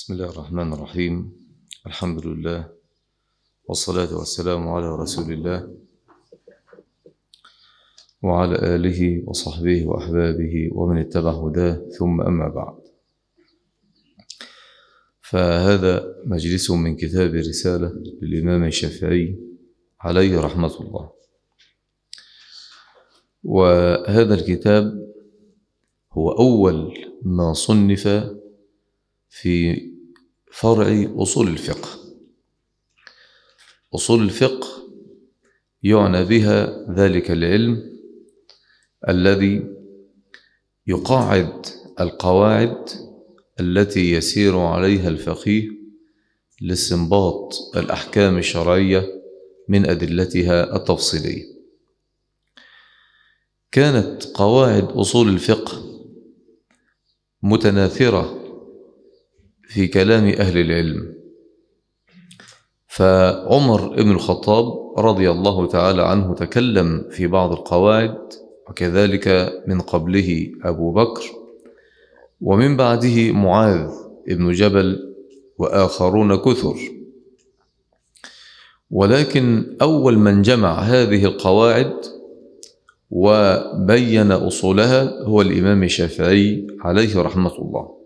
بسم الله الرحمن الرحيم الحمد لله والصلاة والسلام على رسول الله وعلى آله وصحبه وأحبابه ومن اتبع هداه ثم أما بعد فهذا مجلس من كتاب رسالة للإمام الشافعي عليه رحمة الله وهذا الكتاب هو أول ما صنف في فرع أصول الفقه أصول الفقه يعنى بها ذلك العلم الذي يقاعد القواعد التي يسير عليها الفقيه لاستنباط الأحكام الشرعية من أدلتها التفصيلية كانت قواعد أصول الفقه متناثرة في كلام أهل العلم فعمر بن الخطاب رضي الله تعالى عنه تكلم في بعض القواعد وكذلك من قبله أبو بكر ومن بعده معاذ بن جبل وآخرون كثر ولكن أول من جمع هذه القواعد وبين أصولها هو الإمام الشافعي عليه رحمة الله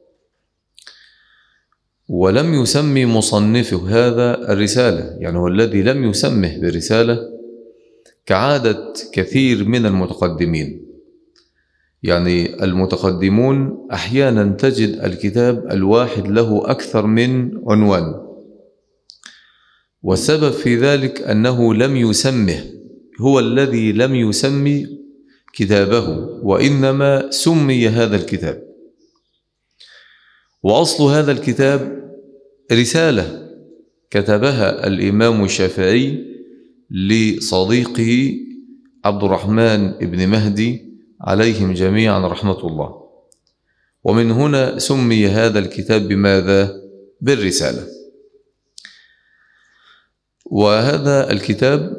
ولم يسمي مصنفه هذا الرسالة يعني هو الذي لم يسمه برسالة كعادة كثير من المتقدمين يعني المتقدمون أحيانا تجد الكتاب الواحد له أكثر من عنوان والسبب في ذلك أنه لم يسمه هو الذي لم يسمي كتابه وإنما سمي هذا الكتاب وأصل هذا الكتاب رسالة كتبها الإمام الشافعي لصديقه عبد الرحمن بن مهدي عليهم جميعا رحمة الله ومن هنا سمي هذا الكتاب بماذا؟ بالرسالة وهذا الكتاب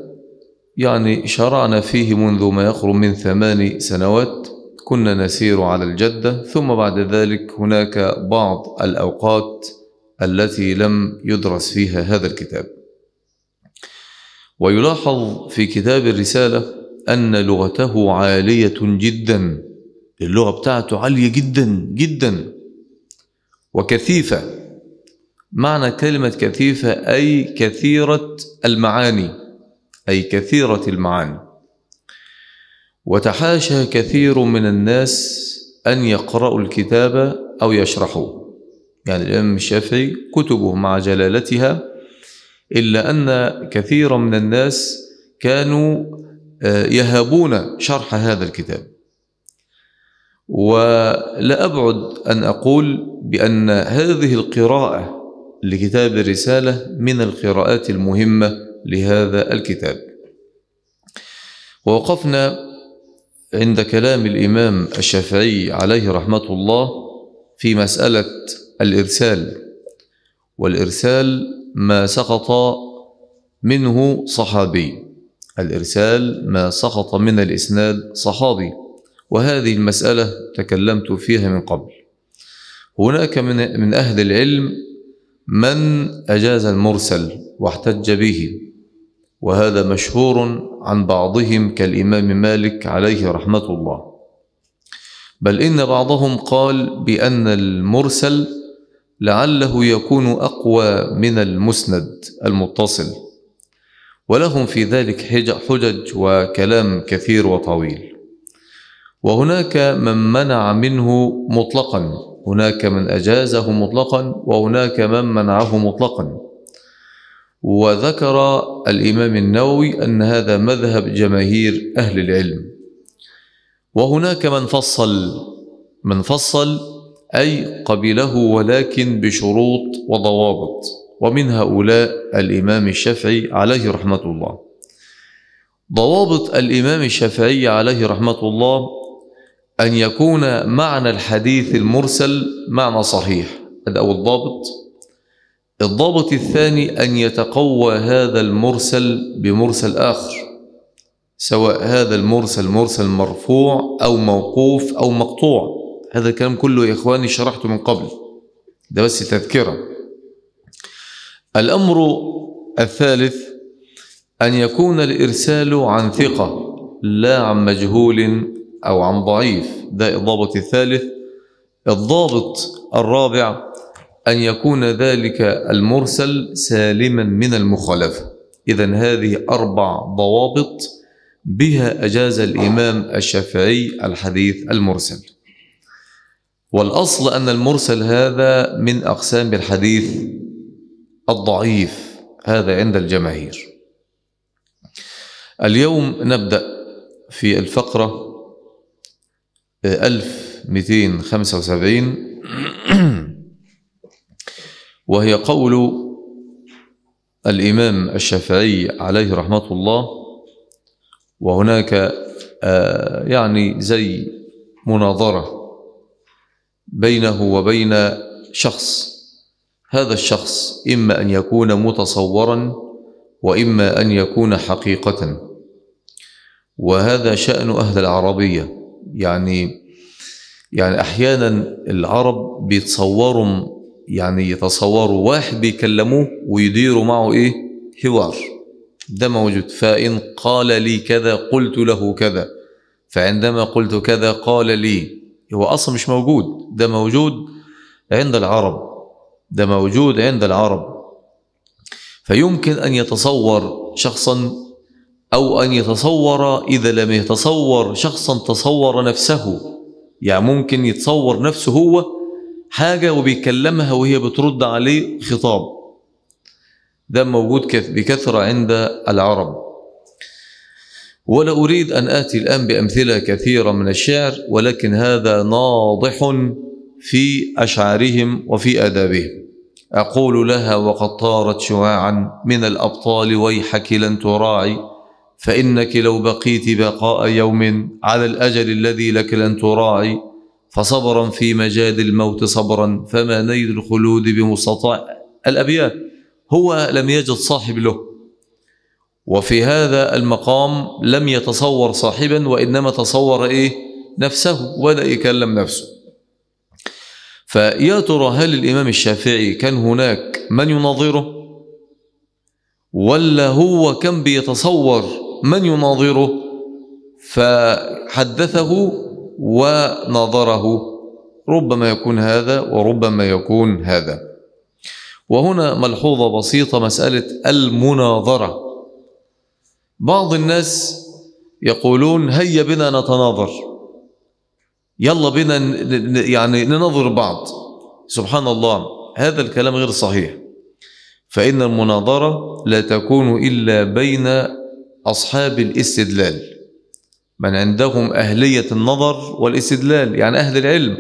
يعني شرعنا فيه منذ ما يقرب من ثمان سنوات كنا نسير على الجدة ثم بعد ذلك هناك بعض الأوقات التي لم يدرس فيها هذا الكتاب ويلاحظ في كتاب الرسالة أن لغته عالية جدا اللغة بتاعته عالية جدا جدا وكثيفة معنى كلمة كثيفة أي كثيرة المعاني أي كثيرة المعاني وتحاشى كثير من الناس أن يقرأوا الكتاب أو يشرحوه يعني الإمام الشافعي كتبه مع جلالتها إلا أن كثيرا من الناس كانوا آه، يهابون شرح هذا الكتاب ولا أبعد أن أقول بأن هذه القراءة لكتاب الرسالة من القراءات المهمة لهذا الكتاب ووقفنا عند كلام الإمام الشافعي عليه رحمة الله في مسألة الإرسال والإرسال ما سقط منه صحابي الإرسال ما سقط من الإسناد صحابي وهذه المسألة تكلمت فيها من قبل هناك من من أهل العلم من أجاز المرسل واحتج به وهذا مشهور عن بعضهم كالإمام مالك عليه رحمة الله بل إن بعضهم قال بأن المرسل لعله يكون أقوى من المسند المتصل ولهم في ذلك حجج وكلام كثير وطويل وهناك من منع منه مطلقا هناك من أجازه مطلقا وهناك من منعه مطلقا وذكر الإمام النووي أن هذا مذهب جماهير أهل العلم وهناك من فصل من فصل أي قبله ولكن بشروط وضوابط ومن هؤلاء الإمام الشافعي عليه رحمة الله ضوابط الإمام الشافعي عليه رحمة الله أن يكون معنى الحديث المرسل معنى صحيح هذا أول ضابط الضابط الثاني أن يتقوى هذا المرسل بمرسل آخر سواء هذا المرسل مرسل مرفوع أو موقوف أو مقطوع هذا الكلام كله يا إخواني شرحته من قبل ده بس تذكرة الأمر الثالث أن يكون الإرسال عن ثقة لا عن مجهول أو عن ضعيف ده الضابط الثالث الضابط الرابع أن يكون ذلك المرسل سالما من المخالفة إذا هذه أربع ضوابط بها أجاز الإمام الشافعي الحديث المرسل والأصل أن المرسل هذا من أقسام الحديث الضعيف هذا عند الجماهير اليوم نبدأ في الفقرة 1275 آه، وهي قول الإمام الشافعي عليه رحمة الله وهناك آه، يعني زي مناظرة بينه وبين شخص هذا الشخص إما أن يكون متصورا وإما أن يكون حقيقة وهذا شأن أهل العربية يعني يعني أحيانا العرب بيتصوروا يعني يتصوروا واحد بيكلموه ويديروا معه ايه حوار ده موجود فإن قال لي كذا قلت له كذا فعندما قلت كذا قال لي هو أصلا مش موجود ده موجود عند العرب ده موجود عند العرب فيمكن أن يتصور شخصا أو أن يتصور إذا لم يتصور شخصا تصور نفسه يعني ممكن يتصور نفسه هو حاجة وبيكلمها وهي بترد عليه خطاب ده موجود بكثرة عند العرب ولا أريد أن آتي الآن بأمثلة كثيرة من الشعر ولكن هذا ناضح في أشعارهم وفي آدابهم أقول لها وقد طارت شعاعا من الأبطال ويحك لن تراعي فإنك لو بقيت بقاء يوم على الأجل الذي لك لن تراعي فصبرا في مجاد الموت صبرا فما نيل الخلود بمستطاع الأبيات هو لم يجد صاحب له وفي هذا المقام لم يتصور صاحبا وإنما تصور إيه نفسه وبدأ يكلم نفسه فيا ترى هل الإمام الشافعي كان هناك من يناظره ولا هو كان بيتصور من يناظره فحدثه ونظره ربما يكون هذا وربما يكون هذا وهنا ملحوظة بسيطة مسألة المناظرة بعض الناس يقولون هيا بنا نتناظر يلا بنا يعني نناظر بعض سبحان الله هذا الكلام غير صحيح فإن المناظرة لا تكون إلا بين أصحاب الاستدلال من عندهم أهلية النظر والاستدلال يعني أهل العلم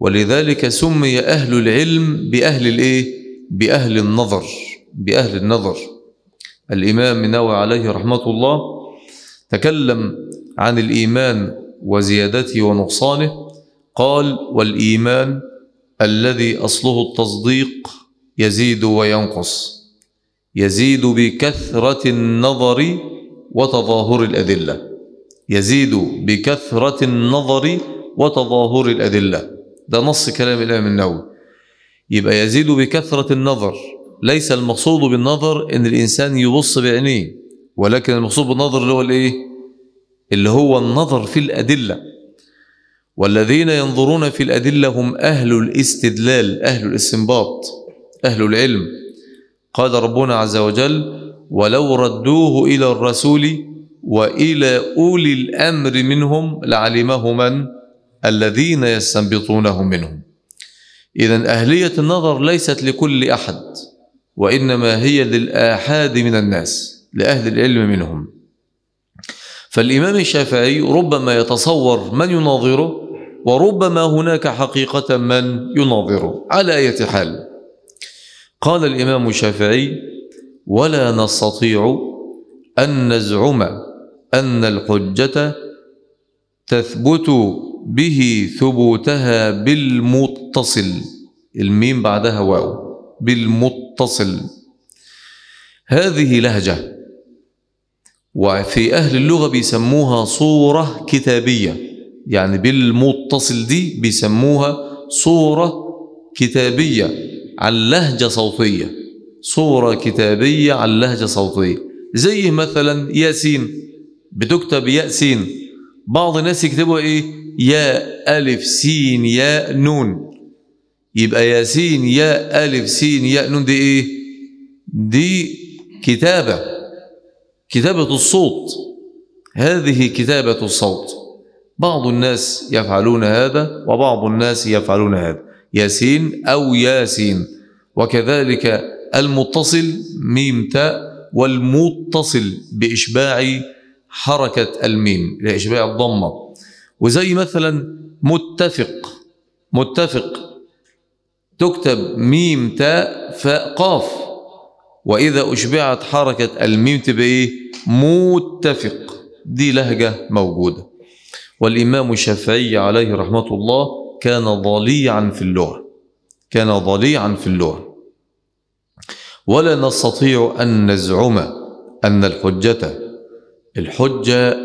ولذلك سمي أهل العلم بأهل الإيه؟ بأهل النظر بأهل النظر الإمام النووي عليه رحمة الله تكلم عن الإيمان وزيادته ونقصانه قال والإيمان الذي أصله التصديق يزيد وينقص يزيد بكثرة النظر وتظاهر الأدلة يزيد بكثرة النظر وتظاهر الأدلة ده نص كلام الإمام النووي يبقى يزيد بكثرة النظر ليس المقصود بالنظر إن الإنسان يبص بعينيه ولكن المقصود بالنظر اللي هو الإيه؟ اللي هو النظر في الأدلة والذين ينظرون في الأدلة هم أهل الاستدلال أهل الاستنباط أهل العلم قال ربنا عز وجل ولو ردوه إلى الرسول والى اولي الامر منهم لعلمه من الذين يستنبطونه منهم اذا اهليه النظر ليست لكل احد وانما هي للاحاد من الناس لاهل العلم منهم فالامام الشافعي ربما يتصور من يناظره وربما هناك حقيقه من يناظره على اية حال قال الامام الشافعي ولا نستطيع ان نزعم أن الحجة تثبت به ثبوتها بالمتصل الميم بعدها واو بالمتصل هذه لهجة وفي أهل اللغة بيسموها صورة كتابية يعني بالمتصل دي بيسموها صورة كتابية عن لهجة صوتية صورة كتابية عن لهجة صوتية زي مثلا ياسين بتكتب سين بعض الناس يكتبوا ايه يا ألف سين يا نون يبقى ياسين يا ألف سين يا نون دي ايه دي كتابة كتابة الصوت هذه كتابة الصوت بعض الناس يفعلون هذا وبعض الناس يفعلون هذا ياسين أو ياسين وكذلك المتصل ميم تاء والمتصل بإشباع حركة الميم لإشباع الضمة وزي مثلا متفق متفق تكتب ميم تاء فاء قاف وإذا أشبعت حركة الميم تبقى إيه؟ متفق دي لهجة موجودة والإمام الشافعي عليه رحمة الله كان ضليعا في اللغة كان ضليعا في اللغة ولا نستطيع أن نزعم أن الحجة الحجة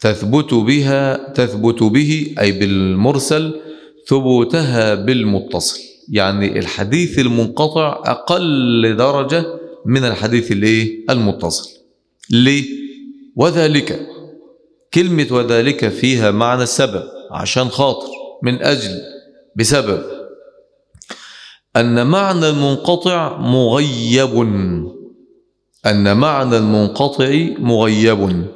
تثبت بها تثبت به أي بالمرسل ثبوتها بالمتصل يعني الحديث المنقطع أقل درجة من الحديث الايه المتصل ليه وذلك كلمة وذلك فيها معنى السبب عشان خاطر من أجل بسبب أن معنى المنقطع مغيب أن معنى المنقطع مغيب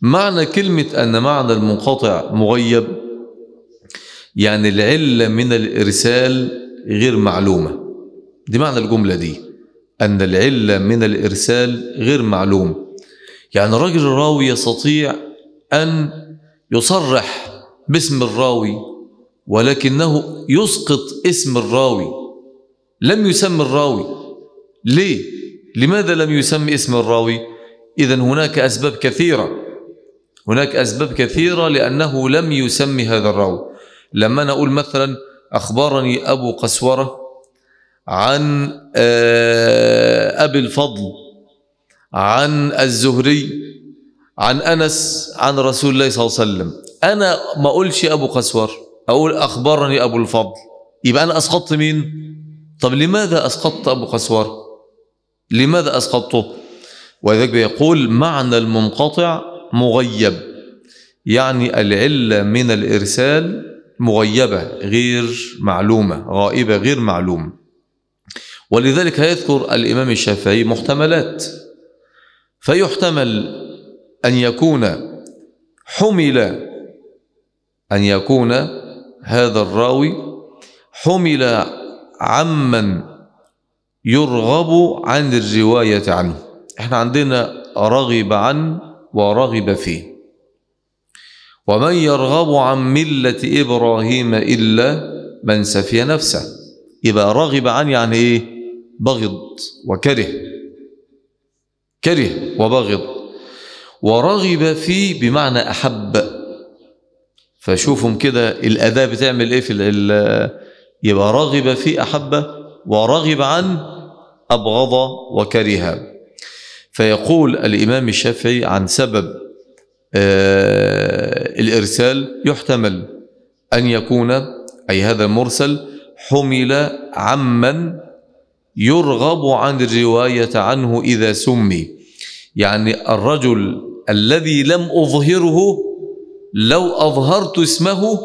معنى كلمة أن معنى المنقطع مغيب يعني العلة من الإرسال غير معلومة دي معنى الجملة دي أن العلة من الإرسال غير معلوم يعني رجل الراوي يستطيع أن يصرح باسم الراوي ولكنه يسقط اسم الراوي لم يسم الراوي ليه؟ لماذا لم يسمي اسم الراوي؟ إذا هناك أسباب كثيرة هناك أسباب كثيرة لأنه لم يسمي هذا الراوي لما نقول مثلا أخبرني أبو قسورة عن آه، أبي الفضل عن الزهري عن أنس عن رسول الله صلى الله عليه وسلم أنا ما أقولش أبو قسور أقول أخبرني أبو الفضل يبقى أنا أسقطت مين؟ طب لماذا أسقطت أبو قسور؟ لماذا أسقطته ولذلك يقول معنى المنقطع مغيب يعني العلة من الإرسال مغيبة غير معلومة غائبة غير معلومة ولذلك يذكر الإمام الشافعي محتملات فيحتمل أن يكون حمل أن يكون هذا الراوي حمل عمن يرغب عن الرواية عنه احنا عندنا رغب عن ورغب فيه ومن يرغب عن ملة إبراهيم إلا من سفي نفسه يبقى رغب عن يعني إيه بغض وكره كره وبغض ورغب فيه بمعنى أحب فشوفهم كده الأداة بتعمل إيه في يبقى رغب فيه أحبه ورغب عنه أبغض وكره فيقول الإمام الشافعي عن سبب آه، الإرسال يحتمل أن يكون أي هذا المرسل حمل عمن يرغب عن الرواية عنه إذا سمي يعني الرجل الذي لم أظهره لو أظهرت اسمه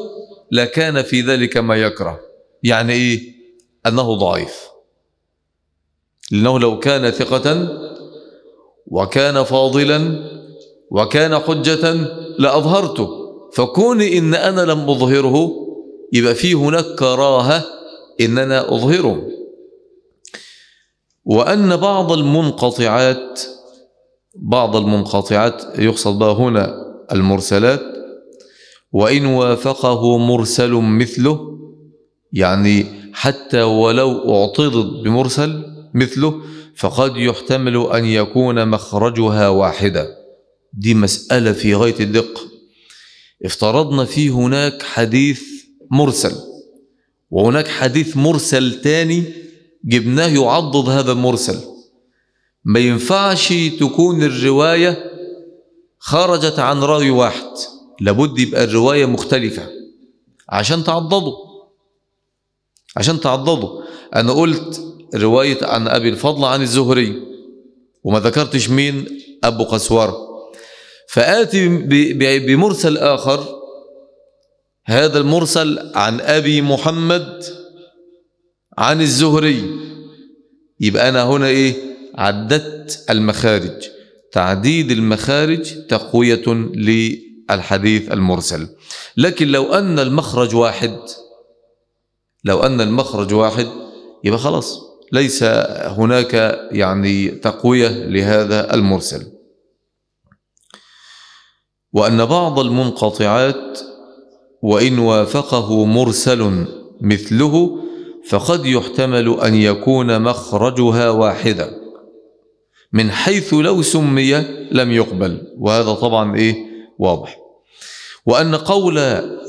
لكان في ذلك ما يكره يعني إيه أنه ضعيف لأنه لو كان ثقة وكان فاضلا وكان حجة لأظهرته فكون إن أنا لم أظهره يبقى في هناك كراهة إننا أظهره وأن بعض المنقطعات بعض المنقطعات يقصد بها هنا المرسلات وإن وافقه مرسل مثله يعني حتى ولو اعترض بمرسل مثله فقد يحتمل ان يكون مخرجها واحده دي مساله في غايه الدقه افترضنا في هناك حديث مرسل وهناك حديث مرسل تاني جبناه يعضد هذا المرسل ما ينفعش تكون الروايه خرجت عن راي واحد لابد يبقى الروايه مختلفه عشان تعضده عشان تعضدوا أنا قلت رواية عن أبي الفضل عن الزهري وما ذكرتش مين أبو قسورة فآتي بمرسل آخر هذا المرسل عن أبي محمد عن الزهري يبقى أنا هنا إيه عددت المخارج تعديد المخارج تقوية للحديث المرسل لكن لو أن المخرج واحد لو أن المخرج واحد يبقى خلاص ليس هناك يعني تقوية لهذا المرسل وأن بعض المنقطعات وإن وافقه مرسل مثله فقد يحتمل أن يكون مخرجها واحدا من حيث لو سمي لم يقبل وهذا طبعا إيه واضح وأن قول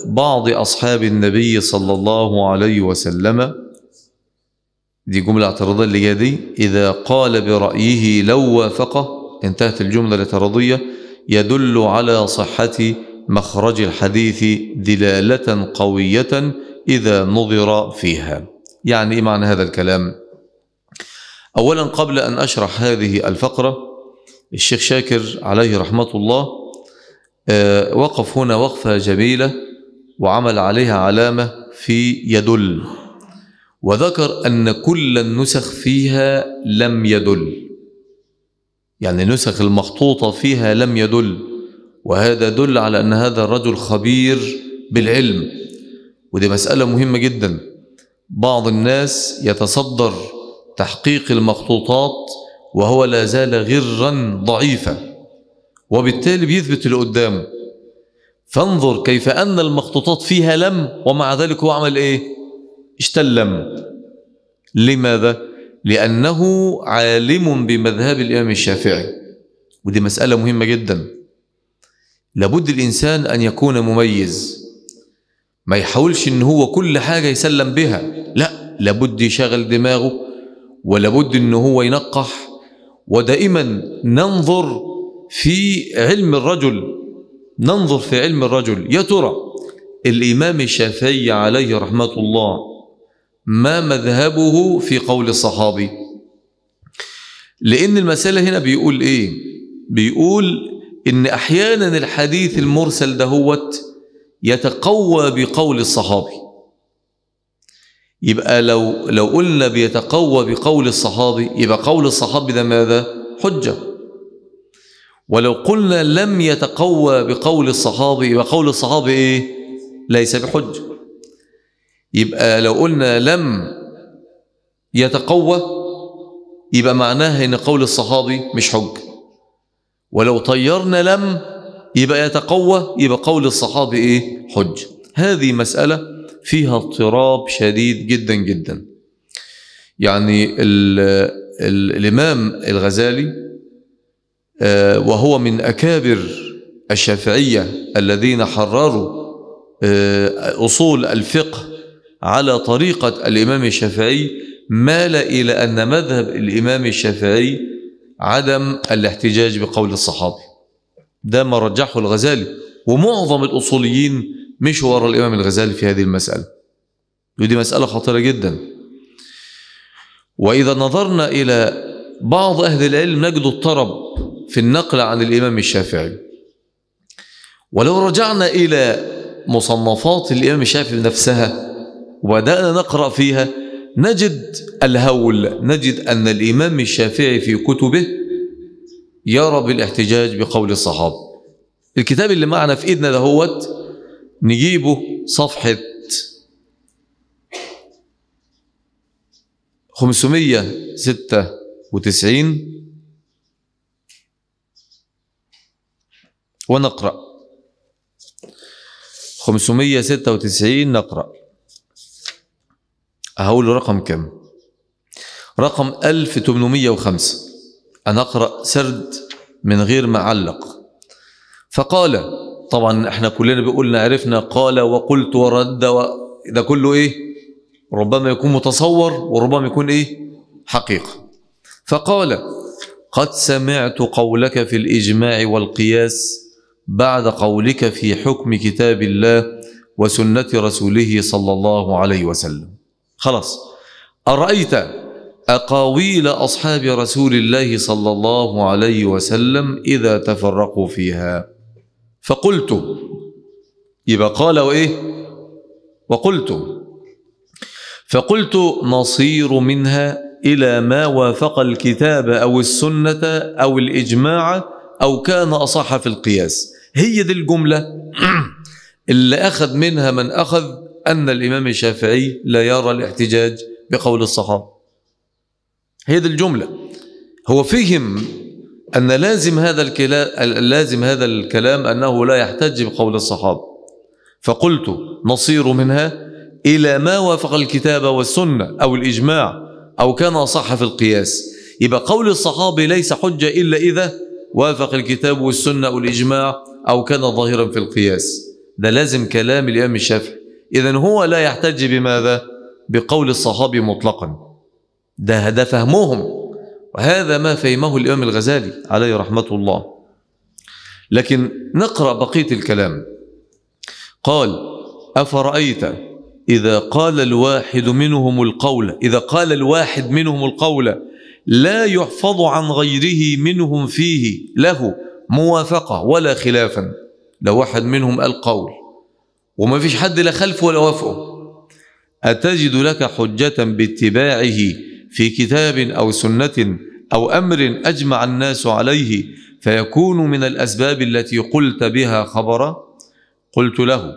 بعض أصحاب النبي صلى الله عليه وسلم دي جملة اعتراضية اللي جاية دي إذا قال برأيه لو وافقه انتهت الجملة الاعتراضية يدل على صحة مخرج الحديث دلالة قوية إذا نظر فيها يعني إيه معنى هذا الكلام؟ أولا قبل أن أشرح هذه الفقرة الشيخ شاكر عليه رحمة الله آه، وقف هنا وقفة جميلة وعمل عليها علامة في يدل وذكر أن كل النسخ فيها لم يدل يعني النسخ المخطوطة فيها لم يدل وهذا دل على أن هذا الرجل خبير بالعلم ودي مسألة مهمة جدا بعض الناس يتصدر تحقيق المخطوطات وهو لا زال غرا ضعيفا وبالتالي بيثبت اللي قدامه فانظر كيف أن المخطوطات فيها لم ومع ذلك هو عمل إيه اشتلم لماذا لأنه عالم بمذهب الإمام الشافعي ودي مسألة مهمة جدا لابد الإنسان أن يكون مميز ما يحاولش أن هو كل حاجة يسلم بها لا لابد يشغل دماغه ولابد أن هو ينقح ودائما ننظر في علم الرجل ننظر في علم الرجل يا ترى الإمام الشافعي عليه رحمة الله ما مذهبه في قول الصحابي لأن المسألة هنا بيقول إيه بيقول إن أحيانا الحديث المرسل دهوت يتقوى بقول الصحابي يبقى لو لو قلنا بيتقوى بقول الصحابي يبقى قول الصحابي ده ماذا؟ حجه ولو قلنا لم يتقوى بقول الصحابي وقول الصحابي ايه ليس بحج يبقى لو قلنا لم يتقوى يبقى معناها ان قول الصحابي مش حج ولو طيرنا لم يبقى يتقوى يبقى قول الصحابي ايه حج هذه مسألة فيها اضطراب شديد جدا جدا يعني ال ال الإمام الغزالي آه، وهو من أكابر الشافعية الذين حرروا آه، أصول الفقه على طريقة الإمام الشافعي مال إلى أن مذهب الإمام الشافعي عدم الاحتجاج بقول الصحابي ده ما رجحه الغزالي ومعظم الأصوليين مشوا وراء الإمام الغزالي في هذه المسألة ودي مسألة خطيرة جدا وإذا نظرنا إلى بعض أهل العلم نجد الطرب في النقل عن الإمام الشافعي ولو رجعنا إلى مصنفات الإمام الشافعي نفسها وبدأنا نقرأ فيها نجد الهول نجد أن الإمام الشافعي في كتبه يرى بالاحتجاج بقول الصحابة الكتاب اللي معنا في إيدنا دهوت نجيبه صفحة 596 ونقرأ 596 نقرأ هقول رقم كم رقم 1805 أنا أقرأ سرد من غير معلق فقال طبعا احنا كلنا بيقولنا عرفنا قال وقلت ورد و... ده كله ايه ربما يكون متصور وربما يكون ايه حقيقة فقال قد سمعت قولك في الإجماع والقياس بعد قولك في حكم كتاب الله وسنة رسوله صلى الله عليه وسلم خلاص أرأيت أقاويل أصحاب رسول الله صلى الله عليه وسلم إذا تفرقوا فيها فقلت يبقى قال وإيه وقلت فقلت نصير منها إلى ما وافق الكتاب أو السنة أو الإجماع أو كان أصح في القياس هي دي الجملة اللي أخذ منها من أخذ أن الإمام الشافعي لا يرى الاحتجاج بقول الصحابة هي دي الجملة هو فهم أن لازم هذا الكلام لازم هذا الكلام أنه لا يحتج بقول الصحابة فقلت نصير منها إلى ما وافق الكتاب والسنة أو الإجماع أو كان صح في القياس يبقى قول الصحابي ليس حجة إلا إذا وافق الكتاب والسنة والإجماع أو كان ظاهرا في القياس ده لازم كلام الإمام الشافعي إذا هو لا يحتج بماذا؟ بقول الصحابي مطلقا ده ده فهمهم وهذا ما فهمه الإمام الغزالي عليه رحمة الله لكن نقرأ بقية الكلام قال أفرأيت إذا قال الواحد منهم القول إذا قال الواحد منهم القول لا يحفظ عن غيره منهم فيه له موافقة ولا خلافا لو واحد منهم قال قول وما فيش حد لا خلفه ولا وافقه أتجد لك حجة باتباعه في كتاب أو سنة أو أمر أجمع الناس عليه فيكون من الأسباب التي قلت بها خبرا قلت له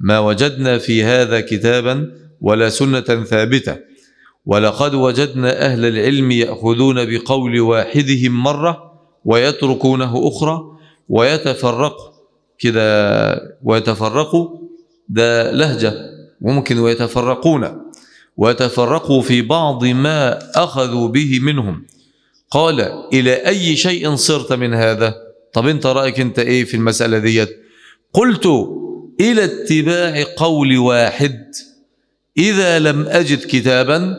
ما وجدنا في هذا كتابا ولا سنة ثابتة ولقد وجدنا أهل العلم يأخذون بقول واحدهم مرة ويتركونه أخرى ويتفرقوا كده ويتفرقوا ده لهجة ممكن ويتفرقون ويتفرقوا في بعض ما أخذوا به منهم قال إلى أي شيء صرت من هذا طب أنت رأيك أنت إيه في المسألة ديت قلت إلى اتباع قول واحد إذا لم أجد كتابا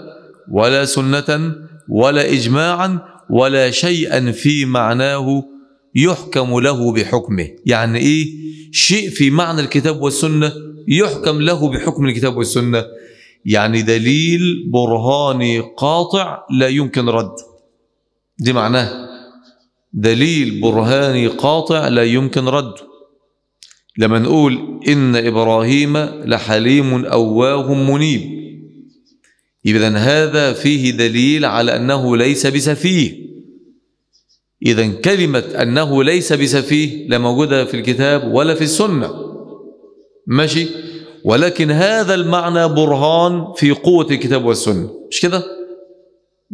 ولا سنة ولا إجماعا ولا شيئا في معناه يحكم له بحكمه يعني ايه شيء في معنى الكتاب والسنه يحكم له بحكم الكتاب والسنه يعني دليل برهاني قاطع لا يمكن رد دي معناه دليل برهاني قاطع لا يمكن رده لما نقول إن إبراهيم لحليم أواه منيب إذا هذا فيه دليل على أنه ليس بسفيه إذا كلمة أنه ليس بسفيه لا موجودة في الكتاب ولا في السنة ماشي ولكن هذا المعنى برهان في قوة الكتاب والسنة مش كده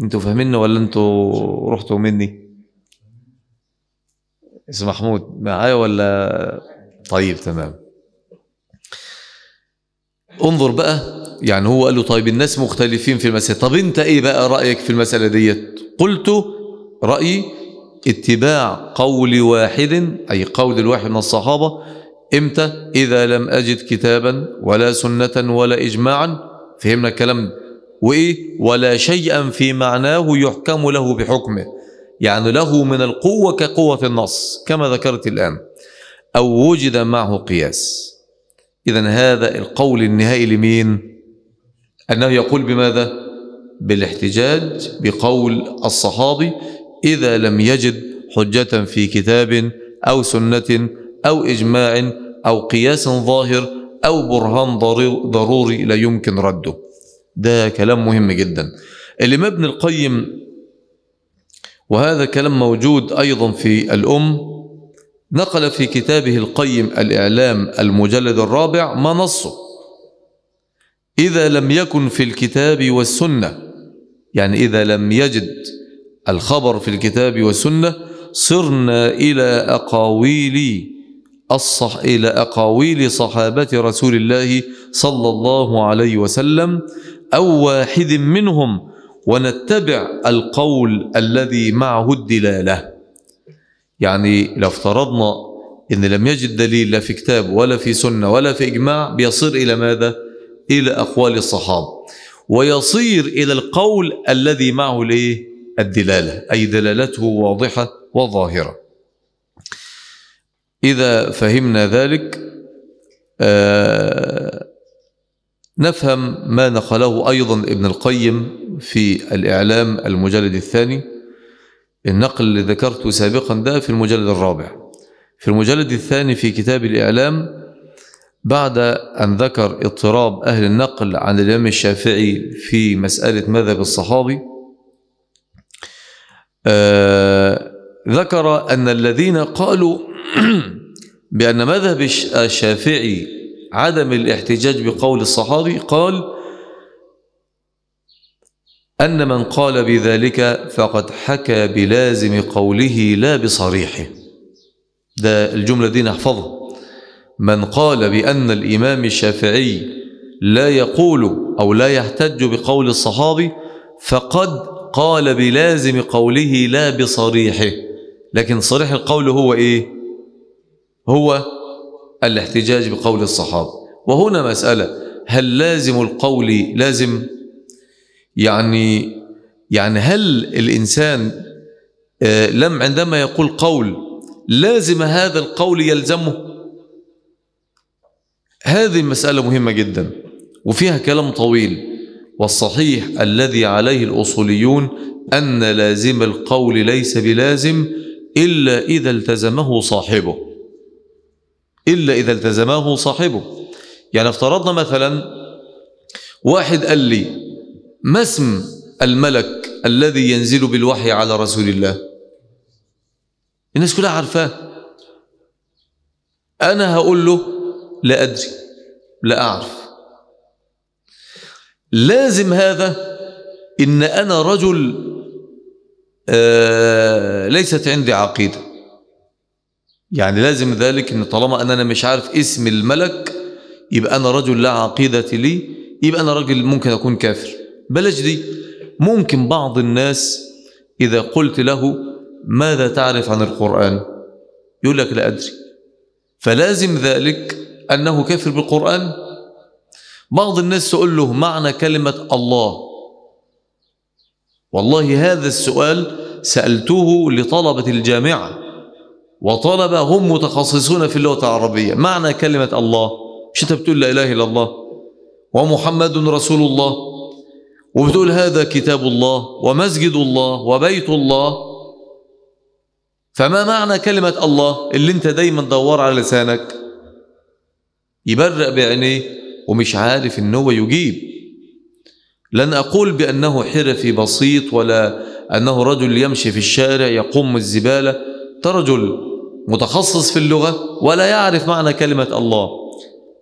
انتوا فاهمين ولا انتوا رحتوا مني اسم محمود معايا ولا طيب تمام انظر بقى يعني هو قال له طيب الناس مختلفين في المسألة طب انت ايه بقى رأيك في المسألة ديت قلت رأيي اتباع قول واحد أي قول الواحد من الصحابة امتى إذا لم أجد كتابا ولا سنة ولا إجماعا فهمنا الكلام ده وإيه ولا شيئا في معناه يحكم له بحكمه يعني له من القوة كقوة النص كما ذكرت الآن أو وجد معه قياس إذا هذا القول النهائي لمين؟ أنه يقول بماذا؟ بالاحتجاج بقول الصحابي إذا لم يجد حجة في كتاب أو سنة أو إجماع أو قياس ظاهر أو برهان ضروري لا يمكن رده ده كلام مهم جدا الإمام ابن القيم وهذا كلام موجود أيضا في الأم نقل في كتابه القيم الإعلام المجلد الرابع ما نصه إذا لم يكن في الكتاب والسنة يعني إذا لم يجد الخبر في الكتاب والسنة صرنا إلى أقاويل الصح إلى أقاويل صحابة رسول الله صلى الله عليه وسلم أو واحد منهم ونتبع القول الذي معه الدلالة يعني لو افترضنا إن لم يجد دليل لا في كتاب ولا في سنة ولا في إجماع بيصير إلى ماذا؟ إلى أقوال الصحابة ويصير إلى القول الذي معه الإيه؟ الدلالة أي دلالته واضحة وظاهرة إذا فهمنا ذلك آه نفهم ما نقله أيضا ابن القيم في الإعلام المجلد الثاني النقل اللي ذكرته سابقا ده في المجلد الرابع في المجلد الثاني في كتاب الإعلام بعد أن ذكر اضطراب أهل النقل عن الإمام الشافعي في مسألة مذهب الصحابي آه، ذكر أن الذين قالوا بأن مذهب الشافعي عدم الاحتجاج بقول الصحابي قال أن من قال بذلك فقد حكى بلازم قوله لا بصريحه ده الجملة دي نحفظها من قال بأن الإمام الشافعي لا يقول أو لا يحتج بقول الصحابي فقد قال بلازم قوله لا بصريحه لكن صريح القول هو إيه؟ هو الاحتجاج بقول الصحابة وهنا مسألة هل لازم القول لازم يعني يعني هل الإنسان آه، لم عندما يقول قول لازم هذا القول يلزمه هذه مسألة مهمة جدا وفيها كلام طويل والصحيح الذي عليه الأصوليون أن لازم القول ليس بلازم إلا إذا التزمه صاحبه إلا إذا التزمه صاحبه يعني افترضنا مثلا واحد قال لي ما اسم الملك الذي ينزل بالوحي على رسول الله الناس كلها عارفاه أنا هقول له لا أدري لا أعرف لازم هذا إن أنا رجل آه ليست عندي عقيدة يعني لازم ذلك إن طالما أن أنا مش عارف اسم الملك يبقى أنا رجل لا عقيدة لي يبقى أنا رجل ممكن أكون كافر بلاش دي ممكن بعض الناس إذا قلت له ماذا تعرف عن القرآن يقول لك لا أدري فلازم ذلك أنه كافر بالقرآن بعض الناس تقول له معنى كلمة الله والله هذا السؤال سألته لطلبة الجامعة وطلبة هم متخصصون في اللغة العربية معنى كلمة الله مش أنت بتقول لا إله إلا الله ومحمد رسول الله وبتقول هذا كتاب الله ومسجد الله وبيت الله فما معنى كلمة الله اللي انت دايما دور على لسانك يبرق بعينيه ومش عارف ان هو يجيب لن اقول بانه حرفي بسيط ولا انه رجل يمشي في الشارع يقوم الزباله رجل متخصص في اللغه ولا يعرف معنى كلمه الله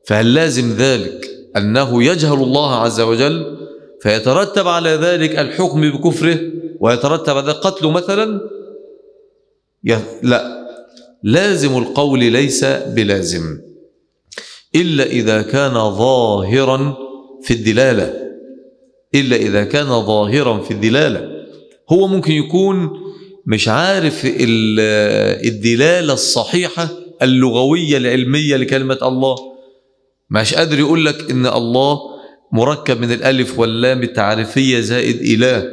فهل لازم ذلك انه يجهل الله عز وجل فيترتب على ذلك الحكم بكفره ويترتب على قتله مثلا لا لازم القول ليس بلازم إلا إذا كان ظاهرا في الدلالة إلا إذا كان ظاهرا في الدلالة هو ممكن يكون مش عارف الدلالة الصحيحة اللغوية العلمية لكلمة الله مش قادر يقول لك إن الله مركب من الألف واللام التعريفية زائد إله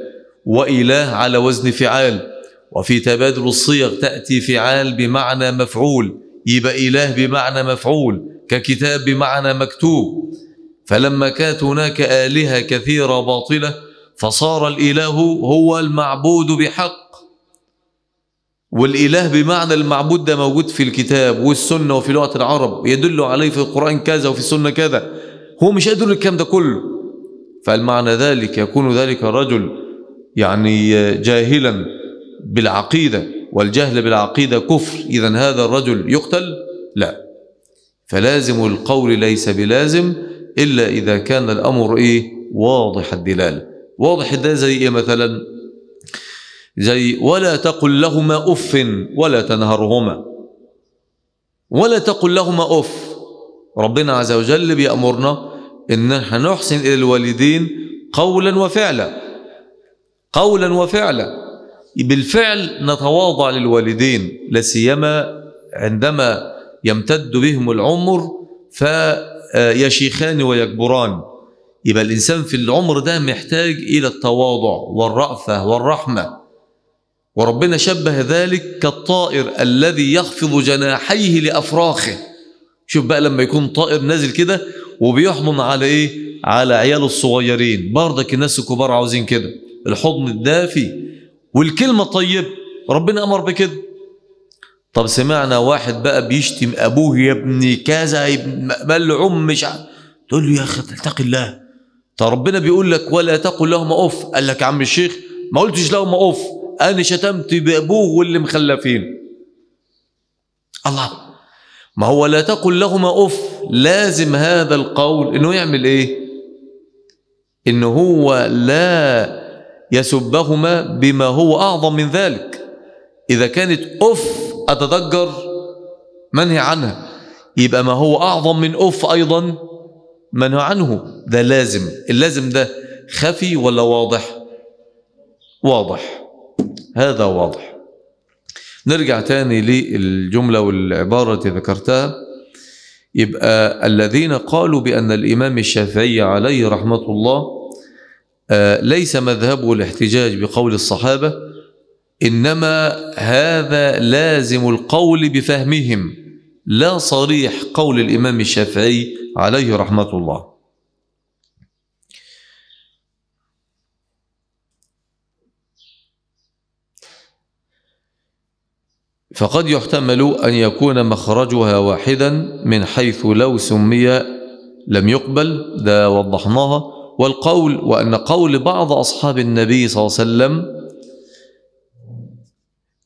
وإله على وزن فعال وفي تبادل الصيغ تأتي فعال بمعنى مفعول يبقى إله بمعنى مفعول ككتاب بمعنى مكتوب فلما كانت هناك آلهة كثيرة باطلة فصار الإله هو المعبود بحق والإله بمعنى المعبود ده موجود في الكتاب والسنة وفي لغة العرب يدل عليه في القرآن كذا وفي السنة كذا هو مش قادر الكلام ده كله فالمعنى ذلك يكون ذلك الرجل يعني جاهلا بالعقيدة والجهل بالعقيدة كفر إذا هذا الرجل يقتل لا فلازم القول ليس بلازم إلا إذا كان الأمر إيه واضح الدلالة واضح ده زي إيه مثلا زي ولا تقل لهما أف ولا تنهرهما ولا تقل لهما أف ربنا عز وجل بيأمرنا إن نحسن إلى الوالدين قولا وفعلا قولا وفعلا بالفعل نتواضع للوالدين لا سيما عندما يمتد بهم العمر فيشيخان ويكبران يبقى الإنسان في العمر ده محتاج إلى التواضع والرأفة والرحمة وربنا شبه ذلك كالطائر الذي يخفض جناحيه لأفراخه شوف بقى لما يكون طائر نازل كده وبيحضن على إيه؟ على عياله الصغيرين برضك الناس الكبار عاوزين كده الحضن الدافي والكلمة الطيبة ربنا أمر بكده طب سمعنا واحد بقى بيشتم ابوه يا ابني كذا يا ابن ملعوم مش تقول له يا اخي اتق الله طب ربنا بيقول لك ولا تقل لهما اوف قال لك يا عم الشيخ ما قلتش لهما اوف انا شتمت بابوه واللي مخلفين الله ما هو لا تقل لهما اف لازم هذا القول انه يعمل ايه ان هو لا يسبهما بما هو اعظم من ذلك اذا كانت اف أتذكر منهي عنها يبقى ما هو أعظم من أف أيضا منهي عنه ده لازم اللازم ده خفي ولا واضح واضح هذا واضح نرجع تاني للجملة والعبارة التي ذكرتها يبقى الذين قالوا بأن الإمام الشافعي عليه رحمة الله آه، ليس مذهبه الاحتجاج بقول الصحابة انما هذا لازم القول بفهمهم لا صريح قول الامام الشافعي عليه رحمه الله فقد يحتمل أن يكون مخرجها واحدا من حيث لو سمي لم يقبل ده وضحناها والقول وأن قول بعض أصحاب النبي صلى الله عليه وسلم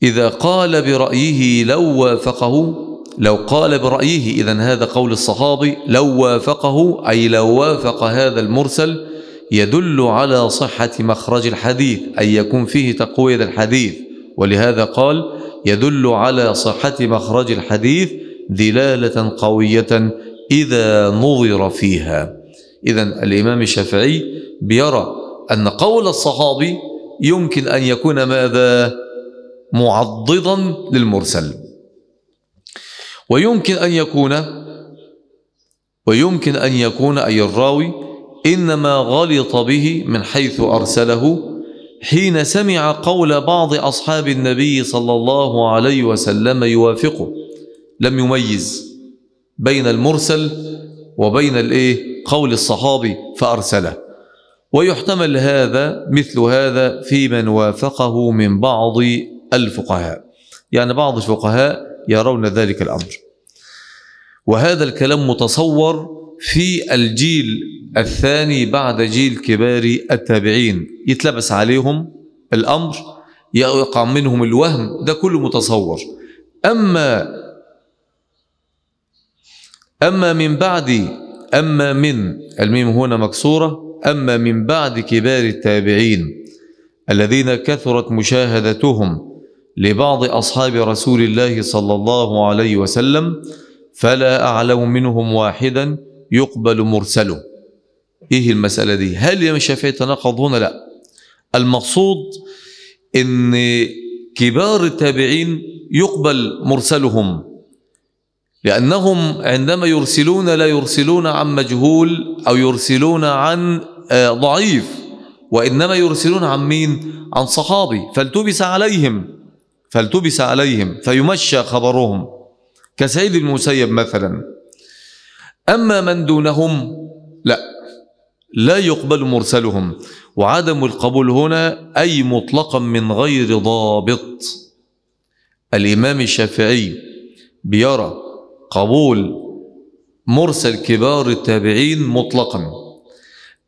إذا قال برأيه لو وافقه لو قال برأيه إذا هذا قول الصحابي لو وافقه أي لو وافق هذا المرسل يدل على صحة مخرج الحديث أي يكون فيه تقوية الحديث ولهذا قال يدل على صحة مخرج الحديث دلالة قوية إذا نظر فيها إذا الإمام الشافعي بيرى أن قول الصحابي يمكن أن يكون ماذا معضدا للمرسل ويمكن أن يكون ويمكن أن يكون أي الراوي إنما غلط به من حيث أرسله حين سمع قول بعض أصحاب النبي صلى الله عليه وسلم يوافقه لم يميز بين المرسل وبين الإيه قول الصحابي فأرسله ويحتمل هذا مثل هذا في من وافقه من بعض الفقهاء يعني بعض الفقهاء يرون ذلك الأمر وهذا الكلام متصور في الجيل الثاني بعد جيل كبار التابعين يتلبس عليهم الأمر يقع منهم الوهم ده كله متصور أما أما من بعد أما من الميم هنا مكسورة أما من بعد كبار التابعين الذين كثرت مشاهدتهم لبعض أصحاب رسول الله صلى الله عليه وسلم فلا أعلم منهم واحدا يقبل مرسله إيه المسألة دي هل يا الشافعي تناقض هنا لا المقصود أن كبار التابعين يقبل مرسلهم لأنهم عندما يرسلون لا يرسلون عن مجهول أو يرسلون عن آه، ضعيف وإنما يرسلون عن مين؟ عن صحابي فالتبس عليهم فالتبس عليهم فيمشى خبرهم كسيد المسيب مثلا أما من دونهم لا لا يقبل مرسلهم وعدم القبول هنا أي مطلقا من غير ضابط الإمام الشافعي بيرى قبول مرسل كبار التابعين مطلقا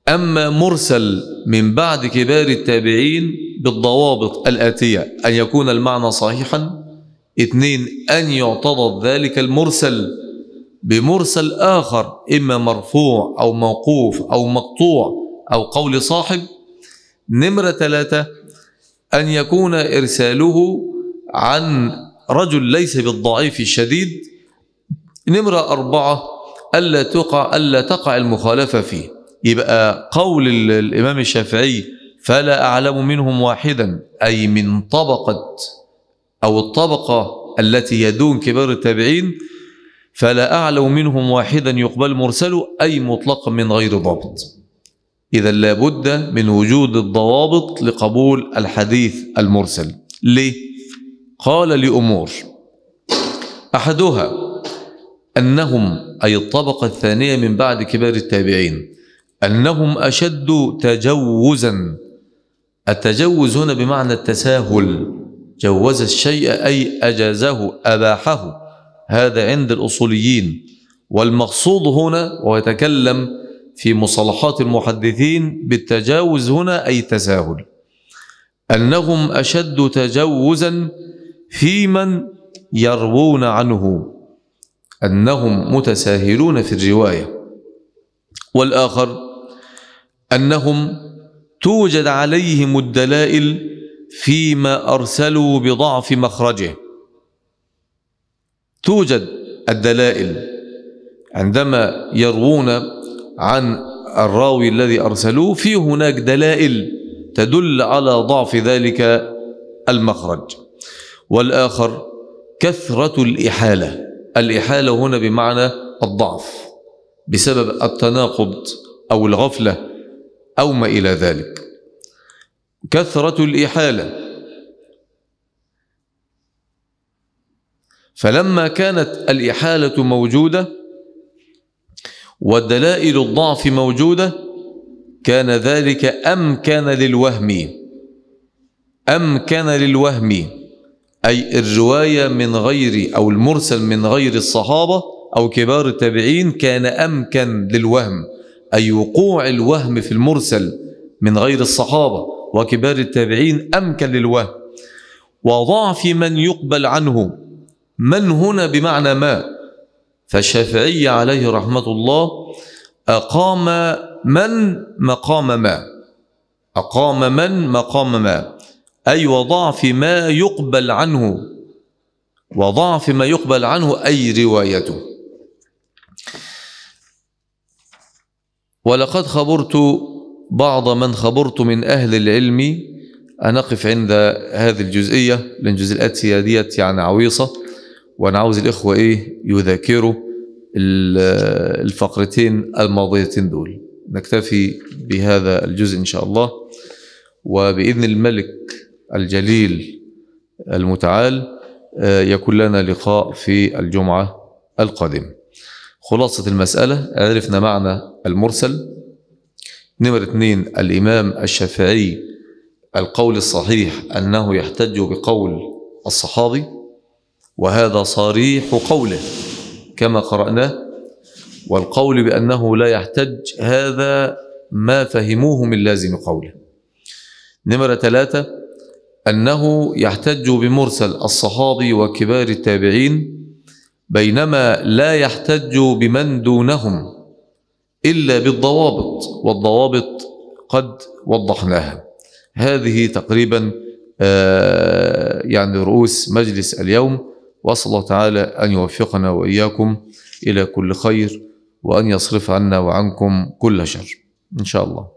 أما مرسل من بعد كبار التابعين بالضوابط الآتية أن يكون المعنى صحيحا اثنين أن يعتضد ذلك المرسل بمرسل آخر إما مرفوع أو موقوف أو مقطوع أو قول صاحب نمرة ثلاثة أن يكون إرساله عن رجل ليس بالضعيف الشديد نمرة أربعة ألا تقع ألا تقع المخالفة فيه يبقى قول الإمام الشافعي فلا أعلم منهم واحدا أي من طبقة أو الطبقة التي يدون كبار التابعين فلا أعلم منهم واحدا يقبل مرسله أي مطلقا من غير ضابط إذا لابد من وجود الضوابط لقبول الحديث المرسل ليه؟ قال لأمور أحدها أنهم أي الطبقة الثانية من بعد كبار التابعين أنهم أشد تجوزا التجوز هنا بمعنى التساهل جوز الشيء أي أجازه أباحه هذا عند الأصوليين والمقصود هنا ويتكلم في مصطلحات المحدثين بالتجاوز هنا أي تساهل أنهم أشد تجوزا في من يروون عنه أنهم متساهلون في الرواية والآخر أنهم توجد عليهم الدلائل فيما أرسلوا بضعف مخرجه توجد الدلائل عندما يروون عن الراوي الذي أرسلوه في هناك دلائل تدل على ضعف ذلك المخرج والآخر كثرة الإحالة الإحالة هنا بمعنى الضعف بسبب التناقض أو الغفلة أو ما إلى ذلك كثرة الإحالة فلما كانت الإحالة موجودة ودلائل الضعف موجودة كان ذلك أمكن للوهم أمكن للوهم أي الرواية من غير أو المرسل من غير الصحابة أو كبار التابعين كان أمكن للوهم أي وقوع الوهم في المرسل من غير الصحابة وكبار التابعين أمكن للوهم وضعف من يقبل عنه من هنا بمعنى ما فالشافعي عليه رحمة الله أقام من مقام ما أقام من مقام ما أي وضعف ما يقبل عنه وضعف ما يقبل عنه أي روايته ولقد خبرت بعض من خبرت من أهل العلم أنقف عند هذه الجزئية لأن الجزئيات هي ديت يعني عويصة وأنا عاوز الإخوة إيه يذاكروا الفقرتين الماضيتين دول نكتفي بهذا الجزء إن شاء الله وبإذن الملك الجليل المتعال آه، يكون لنا لقاء في الجمعة القادمة خلاصة المسألة عرفنا معنى المرسل نمرة اثنين الإمام الشافعي القول الصحيح أنه يحتج بقول الصحابي وهذا صريح قوله كما قرأناه والقول بأنه لا يحتج هذا ما فهموه من لازم قوله نمرة ثلاثة أنه يحتج بمرسل الصحابي وكبار التابعين بينما لا يحتج بمن دونهم إلا بالضوابط والضوابط قد وضحناها هذه تقريبا آه، يعني رؤوس مجلس اليوم وأسأل الله تعالى أن يوفقنا وإياكم إلى كل خير وأن يصرف عنا وعنكم كل شر إن شاء الله